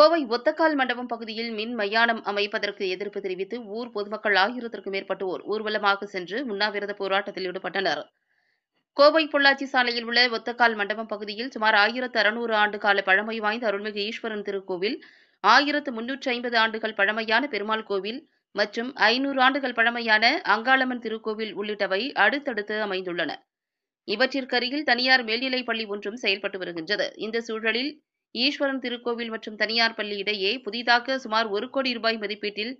கோவை ஒத்தக்கால் மண்டபம் பகுதியில் மின் மயானம் அமைப்பதற்கு எதிர்ப்பு தெரிவித்து ஊர் பொதுமக்கள் ஆயிரத்திற்கும் மேற்பட்டோர் ஊர்வலமாக சென்று உண்ணாவிரத போராட்டத்தில் ஈடுபட்டனர் கோவை பொள்ளாச்சி சாலையில் உள்ள ஒத்தக்கால் மண்டபம் பகுதியில் சுமார் ஆயிரத்து அறுநூறு ஆண்டு கால பழமை வாய்ந்த அருள்மிகு ஈஸ்வரன் திருக்கோவில் ஆயிரத்து முன்னூற்றி ஐம்பது ஆண்டுகள் பழமையான பெருமாள் கோவில் மற்றும் ஐநூறு ஆண்டுகள் பழமையான அங்காளம்மன் திருக்கோவில் உள்ளிட்டவை அடுத்தடுத்து அமைந்துள்ளன இவற்றிற்கருகில் தனியார் மேல்நிலைப் பள்ளி ஒன்றும் செயல்பட்டு வருகின்றது இந்த சூழலில் ஈஸ்வரன் திருக்கோவில் மற்றும் தனியார் பள்ளி இடையே புதிதாக சுமார் ஒரு கோடி ரூபாய் மதிப்பீட்டில்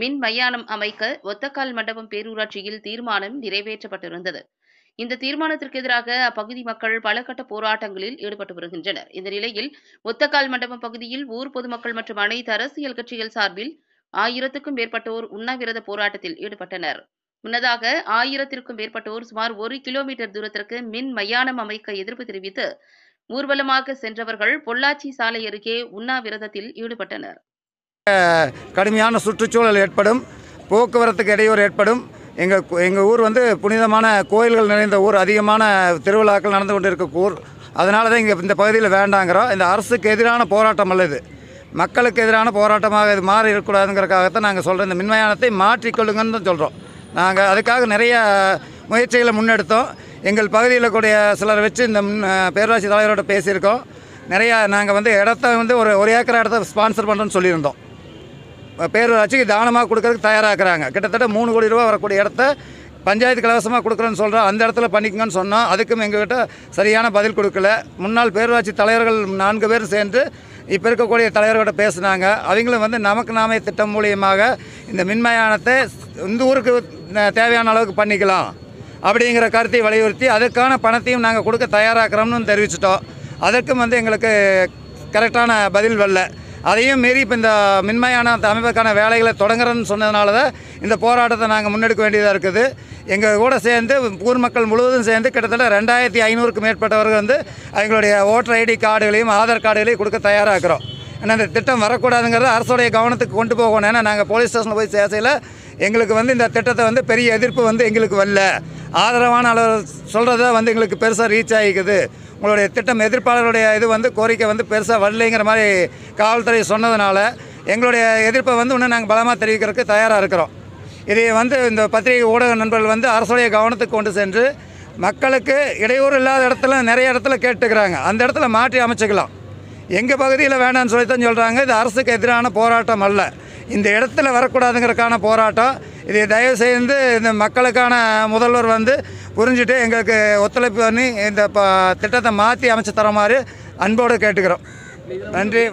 மின் மயானம் அமைக்க ஒத்தக்கால் மண்டபம் பேரூராட்சியில் தீர்மானம் நிறைவேற்றப்பட்டிருந்தது இந்த தீர்மானத்திற்கு எதிராக அப்பகுதி மக்கள் பல கட்ட போராட்டங்களில் ஈடுபட்டு வருகின்றனர் இந்த நிலையில் ஒத்தக்கால் மண்டபம் பகுதியில் ஊர் பொதுமக்கள் மற்றும் அனைத்து அரசியல் கட்சிகள் சார்பில் ஆயிரத்துக்கும் மேற்பட்டோர் உண்ணாவிரத போராட்டத்தில் ஈடுபட்டனர் முன்னதாக ஆயிரத்திற்கும் மேற்பட்டோர் சுமார் ஒரு கிலோமீட்டர் தூரத்திற்கு மின் மயானம் அமைக்க எதிர்ப்பு தெரிவித்து ஊர்வலமாக சென்றவர்கள் பொள்ளாச்சி சாலை அருகே உண்ணாவிரதத்தில் ஈடுபட்டனர் கடுமையான சுற்றுச்சூழல் ஏற்படும் போக்குவரத்துக்கு இடையூறு ஏற்படும் எங்கள் எங்கள் ஊர் வந்து புனிதமான கோயில்கள் நிறைந்த ஊர் அதிகமான திருவிழாக்கள் நடந்து கொண்டு இருக்க ஊர் அதனால தான் இங்கே இந்த பகுதியில் வேண்டாங்கிறோம் இந்த அரசுக்கு எதிரான போராட்டம் அல்ல இது மக்களுக்கு எதிரான போராட்டமாக இது மாறி இருக்கக்கூடாதுங்கிறக்காகத்தான் நாங்கள் சொல்கிறோம் இந்த மின்மயானத்தை மாற்றிக்கொள்ளுங்கன்னு தான் சொல்கிறோம் நாங்கள் அதுக்காக நிறைய முயற்சிகளை முன்னெடுத்தோம் எங்கள் பகுதியில் கூடிய சிலர் வச்சு இந்த பேரூராட்சி தலைவரோட பேசியிருக்கோம் நிறையா நாங்கள் வந்து இடத்த வந்து ஒரு ஒரு ஏக்கர் இடத்த ஸ்பான்சர் பண்ணுறோன்னு சொல்லியிருந்தோம் பேரூராட்சிக்கு தானமாக கொடுக்கறதுக்கு தயாராகிறாங்க கிட்டத்தட்ட மூணு கோடி ரூபா வரக்கூடிய இடத்த பஞ்சாயத்து கலவசமாக கொடுக்குறேன்னு சொல்கிறோம் அந்த இடத்துல பண்ணிக்கங்கன்னு சொன்னோம் அதுக்கும் எங்ககிட்ட சரியான பதில் கொடுக்கல முன்னாள் பேரூராட்சி தலைவர்கள் நான்கு பேர் சேர்ந்து இப்போ இருக்கக்கூடிய தலைவர்கிட்ட பேசுனாங்க அவங்களும் வந்து நமக்கு நாமே திட்டம் மூலியமாக இந்த மின்மயானத்தை இந்த ஊருக்கு தேவையான அளவுக்கு பண்ணிக்கலாம் அப்படிங்கிற கருத்தை வலியுறுத்தி அதுக்கான பணத்தையும் நாங்கள் கொடுக்க தயாராகிறோம்னு தெரிவிச்சிட்டோம் அதற்கும் வந்து எங்களுக்கு கரெக்டான பதில் வரல அதையும் மீறி இப்போ இந்த மின்மையான அந்த அமைப்புக்கான வேலைகளை தொடங்குறேன்னு சொன்னதுனால தான் இந்த போராட்டத்தை நாங்கள் முன்னெடுக்க வேண்டியதாக இருக்குது எங்கள் கூட சேர்ந்து ஊர் மக்கள் முழுவதும் சேர்ந்து கிட்டத்தட்ட ரெண்டாயிரத்தி ஐநூறுக்கு மேற்பட்டவர்கள் வந்து எங்களுடைய ஓட்டர் ஐடி கார்டுகளையும் ஆதார் கார்டுகளையும் கொடுக்க தயாராகிறோம் ஏன்னா இந்த திட்டம் வரக்கூடாதுங்கிறது அரசுடைய கவனத்துக்கு கொண்டு போகணும் ஏன்னா நாங்கள் போலீஸ் ஸ்டேஷனில் போய் சேசையில் எங்களுக்கு வந்து இந்த திட்டத்தை வந்து பெரிய எதிர்ப்பு வந்து எங்களுக்கு வரல ஆதரவான அளவு சொல்கிறத வந்து எங்களுக்கு பெருசாக ரீச் ஆகிக்குது உங்களுடைய திட்டம் எதிர்ப்பாளருடைய இது வந்து கோரிக்கை வந்து பெருசாக வரலைங்கிற மாதிரி காவல்துறை சொன்னதுனால எங்களுடைய எதிர்ப்பை வந்து இன்னும் நாங்கள் பலமாக தெரிவிக்கிறதுக்கு தயாராக இருக்கிறோம் இதை வந்து இந்த பத்திரிகை ஊடக நண்பர்கள் வந்து அரசுடைய கவனத்துக்கு கொண்டு சென்று மக்களுக்கு இடையூறு இல்லாத இடத்துல நிறைய இடத்துல கேட்டுக்கிறாங்க அந்த இடத்துல மாற்றி அமைச்சுக்கலாம் எங்கள் பகுதியில் வேணான்னு சொல்லி தான் சொல்கிறாங்க இது அரசுக்கு எதிரான போராட்டம் அல்ல இந்த இடத்துல வரக்கூடாதுங்கிறதுக்கான போராட்டம் இதை தயவு செய்து இந்த மக்களுக்கான முதல்வர் வந்து புரிஞ்சுட்டு எங்களுக்கு ஒத்துழைப்பு பண்ணி இந்த ப திட்டத்தை மாற்றி அமைச்சு தர மாதிரி அன்போடு கேட்டுக்கிறோம் நன்றி